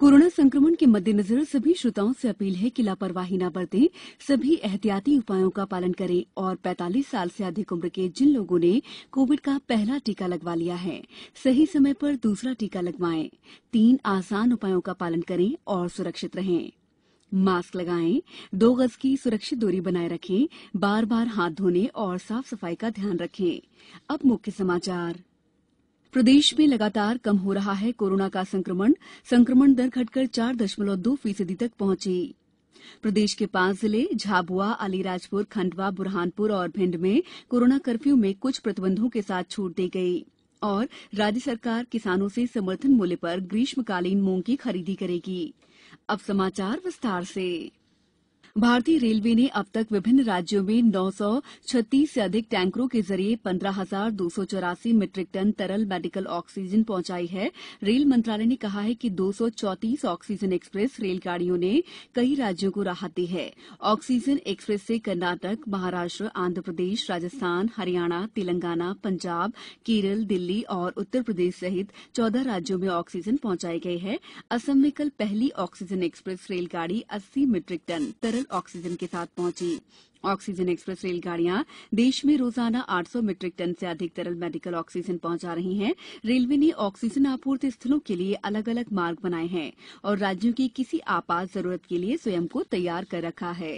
corona संक्रमण के मद्देनजर सभी श्रोताओं से अपील है कि लापरवाही न बरतें सभी एहतियाती उपायों का पालन करें और 45 साल से अधिक उम्र के जिन लोगों ने कोविड का पहला टीका लगवा लिया है सही समय पर दूसरा टीका लगवाएं तीन आसान उपायों का पालन करें और सुरक्षित रहें मास्क लगाएं दो गज की सुरक्षित दूरी बनाए रखें बार बार हाथ धोने और साफ सफाई का ध्यान रखें अब मुख्य समाचार कोरोना प्रदेश में लगातार कम हो रहा है कोरोना का संक्रमण संक्रमण दर घटकर चार दशमलव दो फीसदी तक पहुंची प्रदेश के पांच जिले झाबुआ अलीराजपुर खंडवा बुरहानपुर और भिंड में कोरोना कर्फ्यू में कुछ प्रतिबंधों के साथ छूट दी गई और राज्य सरकार किसानों से समर्थन मूल्य पर ग्रीष्मकालीन मूंग की खरीदी करेगी भारतीय रेलवे ने अब तक विभिन्न राज्यों में नौ सौ छत्तीस से अधिक टैंकरों के जरिए पन्द्रह हजार दो सौ चौरासी मीट्रिक टन तरल मेडिकल ऑक्सीजन पहुंचाई है रेल मंत्रालय ने कहा है कि दो सौ चौतीस ऑक्सीजन एक्सप्रेस रेलगाड़ियों ने कई राज्यों को राहत दी है ऑक्सीजन एक्सप्रेस से कर्नाटक महाराष्ट्र आंध्र प्रदेश राजस्थान हरियाणा तेलंगाना पंजाब केरल दिल्ली और उत्तर प्रदेश सहित चौदह राज्यों में ऑक्सीजन पहुंचाई गई है असम में कल पहली ऑक्सीजन एक्सप्रेस रेलगाड़ी अस्सी मीट्रिक टन तरल ऑक्सीजन के साथ पहुंची ऑक्सीजन एक्सप्रेस रेलगाड़ियां देश में रोजाना 800 मीट्रिक टन से अधिक तरल मेडिकल ऑक्सीजन पहुंचा रही हैं रेलवे ने ऑक्सीजन आपूर्ति स्थलों के लिए अलग अलग मार्ग बनाए हैं और राज्यों की किसी आपात जरूरत के लिए स्वयं को तैयार कर रखा है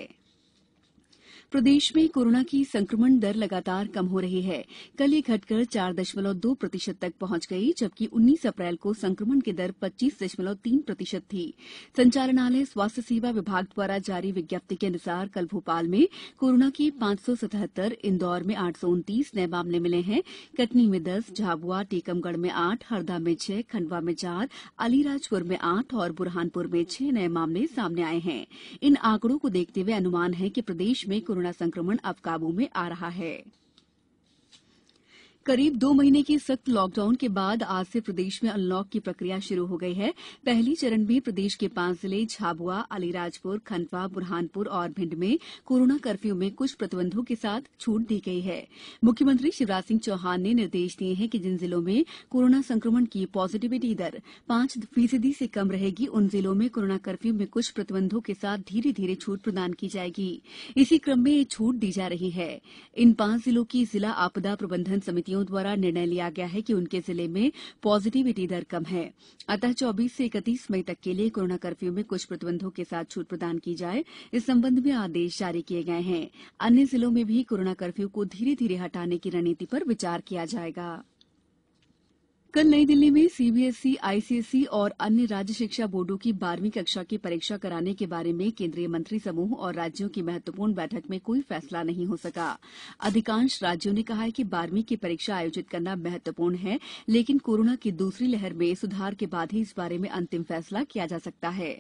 कोरोना प्रदेश में कोरोना की संक्रमण दर लगातार कम हो रही है कल यह घटकर चार दशमलव दो प्रतिशत तक पहुंच गई जबकि उन्नीस अप्रैल को संक्रमण की दर पच्चीस दशमलव तीन प्रतिशत थी संचालनालय स्वास्थ्य सेवा विभाग द्वारा जारी विज्ञप्ति के अनुसार कल भोपाल में कोरोना के पांच सौ सतहत्तर इंदौर में आठ सौ उनतीस नए मामले मिले हैं कटनी में दस झाबुआ टीकमगढ़ में आठ हरदा में छह खंडवा में चार अलीराजपुर में आठ और बुरहानपुर में छह नए मामले सामने आए हैं इन आंकड़ों को देखते हुए अनुमान है कि प्रदेश में कोरोना संक्रमण अब काबू में आ रहा है करीब दो महीने के सख्त लॉकडाउन के बाद आज से प्रदेश में अनलॉक की प्रक्रिया शुरू हो गई है पहले चरण में प्रदेश के पांच जिले झाबुआ अलीराजपुर खंडवा बुरहानपुर और भिंड में कोरोना कर्फ्यू में कुछ प्रतिबंधों के साथ छूट दी गई है मुख्यमंत्री शिवराज सिंह चौहान ने निर्देश दिए हैं कि जिन जिलों में कोरोना संक्रमण की पॉजिटिविटी दर पांच फीसदी से कम रहेगी उन जिलों में कोरोना कर्फ्यू में कुछ प्रतिबंधों के साथ धीरे धीरे छूट प्रदान की जाएगी इसी क्रम में छूट दी जा रही है इन पांच जिलों की जिला आपदा प्रबंधन समितियों अधिकारियों द्वारा निर्णय लिया गया है कि उनके जिले में पॉजिटिविटी दर कम है अतः चौबीस से इकतीस मई तक के लिए कोरोना कर्फ्यू में कुछ प्रतिबंधों के साथ छूट प्रदान की जाए इस संबंध में आदेश जारी किए गए हैं अन्य जिलों में भी कोरोना कर्फ्यू को धीरे धीरे हटाने की रणनीति पर विचार किया जाएगा कल नई दिल्ली में सीबीएसई आईसीएसई e, e और अन्य राज्य शिक्षा बोर्डों की बारहवीं कक्षा की परीक्षा कराने के बारे में केंद्रीय मंत्री समूह और राज्यों की महत्वपूर्ण बैठक में कोई फैसला नहीं हो सका अधिकांश राज्यों ने कहा है कि बारहवीं की परीक्षा आयोजित करना महत्वपूर्ण है लेकिन कोरोना की दूसरी लहर में सुधार के बाद ही इस बारे में अंतिम फैसला किया जा सकता है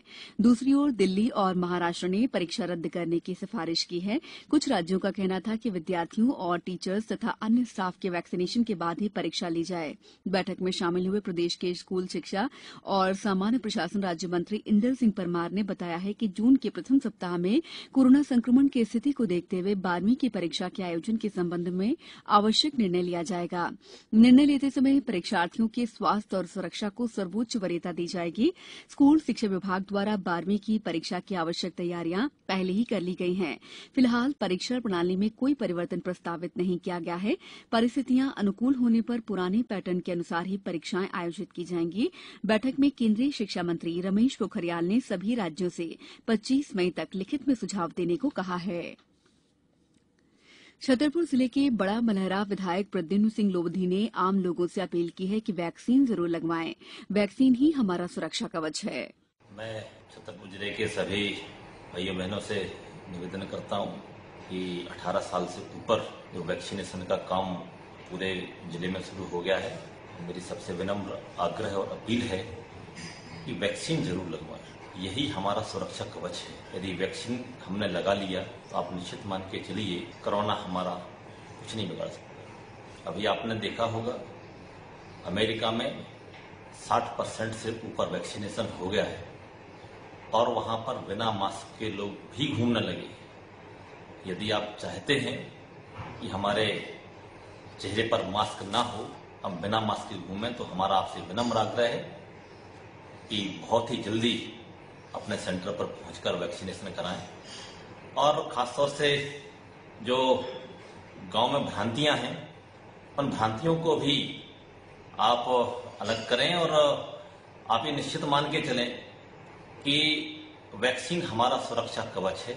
दूसरी ओर दिल्ली और महाराष्ट्र ने परीक्षा रद्द करने की सिफारिश की है कुछ राज्यों का कहना था कि विद्यार्थियों और टीचर्स तथा अन्य स्टाफ के वैक्सीनेशन के बाद ही परीक्षा ली जाए बैठक में शामिल हुए प्रदेश के स्कूल शिक्षा और सामान्य प्रशासन राज्य मंत्री इंदर सिंह परमार ने बताया है कि जून के प्रथम सप्ताह में कोरोना संक्रमण की स्थिति को देखते हुए बारहवीं की परीक्षा के आयोजन के संबंध में आवश्यक निर्णय लिया जाएगा निर्णय लेते समय परीक्षार्थियों के स्वास्थ्य और सुरक्षा को सर्वोच्च वरीयता दी जाएगी स्कूल शिक्षा विभाग द्वारा बारहवीं की परीक्षा की आवश्यक तैयारियां पहले ही कर ली गई हैं फिलहाल परीक्षा प्रणाली में कोई परिवर्तन प्रस्तावित नहीं किया गया है परिस्थितियां अनुकूल होने पर पुराने पैटर्न के अनुसार ही परीक्षाएं आयोजित की जाएंगी बैठक में केंद्रीय शिक्षा मंत्री रमेश पोखरियाल ने सभी राज्यों से पच्चीस मई तक लिखित में सुझाव देने को कहा है छतरपुर जिले के बड़ा मलहरा विधायक प्रद्युन सिंह लोधी ने आम लोगों से अपील की है कि वैक्सीन जरूर लगवाएं वैक्सीन ही हमारा सुरक्षा कवच है मैं छतरपुर जिले के सभी भाइयों बहनों से निवेदन करता हूं कि 18 साल से ऊपर जो वैक्सीनेशन का काम पूरे जिले में शुरू हो गया है मेरी सबसे विनम्र आग्रह और अपील है कि वैक्सीन जरूर लगवाएं यही हमारा सुरक्षा कवच है यदि वैक्सीन हमने लगा लिया तो आप निश्चित मान के चलिए कोरोना हमारा कुछ नहीं बिगाड़ सकता अभी आपने देखा होगा अमेरिका में 60 परसेंट से ऊपर वैक्सीनेशन हो गया है और वहां पर बिना मास्क के लोग भी घूमने लगे यदि आप चाहते हैं कि हमारे चेहरे पर मास्क ना हो हम बिना मास्क के घूमें तो हमारा आपसे विनम्र आग्रह है कि बहुत ही जल्दी अपने सेंटर पर पहुंचकर वैक्सीनेशन कराएं और खासतौर से जो गांव में भ्रांतियां हैं उन भ्रांतियों को भी आप अलग करें और आप ये निश्चित मान के चलें कि वैक्सीन हमारा सुरक्षा कवच है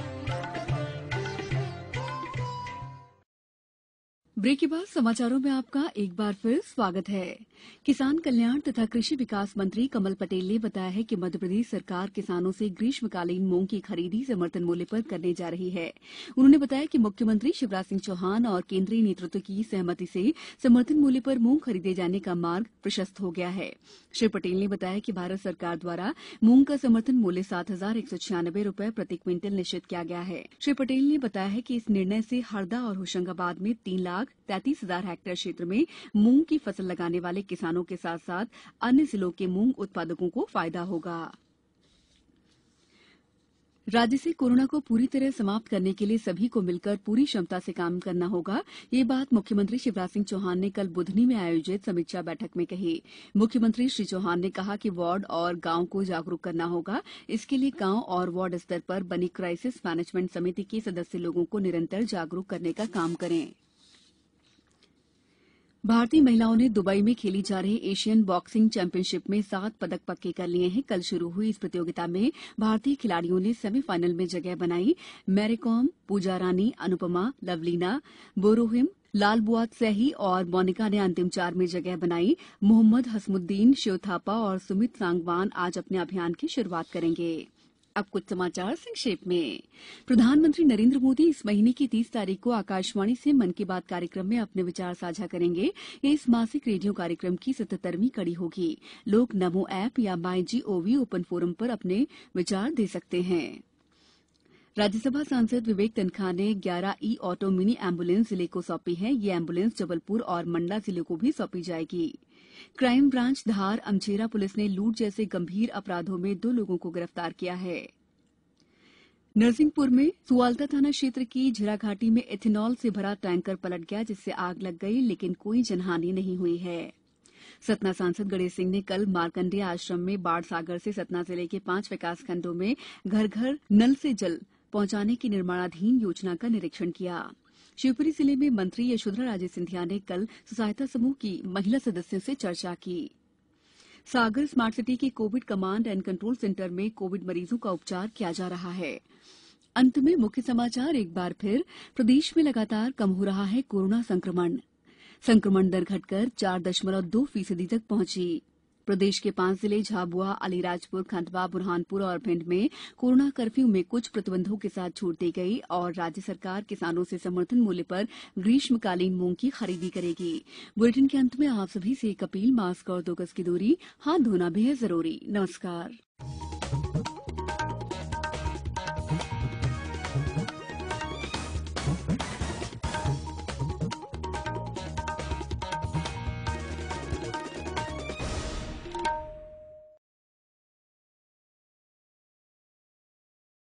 ब्रेक के बाद समाचारों में आपका एक बार फिर स्वागत है किसान कल्याण तथा कृषि विकास मंत्री कमल पटेल ने बताया है कि मध्यप्रदेश सरकार किसानों से ग्रीष्मकालीन मूंग की खरीदी समर्थन मूल्य पर करने जा रही है उन्होंने बताया कि मुख्यमंत्री शिवराज सिंह चौहान और केंद्रीय नेतृत्व की सहमति से समर्थन मूल्य पर मूंग खरीदे जाने का मार्ग प्रशस्त हो गया है श्री पटेल ने बताया कि भारत सरकार द्वारा मूंग का समर्थन मूल्य सात हजार एक सौ छियानबे रूपये प्रति क्विंटल निश्चित किया गया है श्री पटेल ने बताया है कि इस निर्णय से हरदा और होशंगाबाद में तीन लाख तैंतीस हजार हेक्टेयर क्षेत्र में मूंग की फसल लगाने वाले किसानों के साथ साथ अन्य जिलों के मूंग उत्पादकों को फायदा होगा राज्य से कोरोना को पूरी तरह समाप्त करने के लिए सभी को मिलकर पूरी क्षमता से काम करना होगा ये बात मुख्यमंत्री शिवराज सिंह चौहान ने कल बुधनी में आयोजित समीक्षा बैठक में कही मुख्यमंत्री श्री चौहान ने कहा कि वार्ड और गांव को जागरूक करना होगा इसके लिए गांव और वार्ड स्तर पर बनी क्राइसिस मैनेजमेंट समिति के सदस्य लोगों को निरंतर जागरूक करने का काम करें भारतीय महिलाओं ने दुबई में खेली जा रही एशियन बॉक्सिंग चैंपियनशिप में सात पदक पक्के कर लिए हैं कल शुरू हुई इस प्रतियोगिता में भारतीय खिलाड़ियों ने सेमीफाइनल में जगह बनाई मैरीकॉम पूजा रानी अनुपमा लवलीना बोरोहिम लालबुआत सैही और मोनिका ने अंतिम चार में जगह बनाई मोहम्मद हसमुद्दीन शिव थापा और सुमित सांगवान आज अपने अभियान की शुरुआत करेंगे अब कुछ समाचार संक्षेप में प्रधानमंत्री नरेन्द्र मोदी इस महीने की तीस तारीख को आकाशवाणी से मन की बात कार्यक्रम में अपने विचार साझा करेंगे ये इस मासिक रेडियो कार्यक्रम की सतहत्तरवीं कड़ी होगी लोग नमो ऐप या माई जी ओवी ओपन फोरम पर अपने विचार दे सकते हैं राज्यसभा सांसद विवेक तन्खा ने ग्यारह ई ऑटो मिनी एम्बुलेंस जिले को सौंपी है ये एम्बुलेंस जबलपुर और मंडला जिले को भी सौंपी जाएगी crime branch Dhar Amchera police ने लूट जैसे गंभीर अपराधों में दो लोगों को गिरफ्तार किया है नरसिंहपुर में सुवालता थाना क्षेत्र की झराघाटी में एथेनॉल से भरा टैंकर पलट गया जिससे आग लग गई लेकिन कोई जनहानि नहीं हुई है सतना सांसद गणेश सिंह ने कल मार्कंडेय आश्रम में बाढ़ सागर से सतना जिले के पांच विकासखंडों में घर घर नल से जल पहुंचाने की निर्माणाधीन योजना का निरीक्षण किया शिवपुरी जिले में मंत्री यशोधरा राजे सिंधिया ने कल सहायता समूह की महिला सदस्यों से चर्चा की सागर स्मार्ट सिटी के covid command and control centre में कोविड मरीजों का उपचार किया जा रहा है अंत में मुख्य समाचार एक बार फिर प्रदेश में लगातार कम हो रहा है कोरोना संक्रमण संक्रमण दर घटकर चार दशमलव दो फीसदी तक पहुंची प्रदेश के पांच जिले झाबुआ अलीराजपुर खंडवा बुरहानपुर और भिंड में कोरोना कर्फ्यू में कुछ प्रतिबंधों के साथ छूट दी गई और राज्य सरकार किसानों से समर्थन मूल्य पर ग्रीष्मकालीन मूंग की खरीदी करेगी बुलेटिन के अंत में आप सभी से एक अपील मास्क और दो गज की दूरी हाथ धोना भी है जरूरी नमस्कार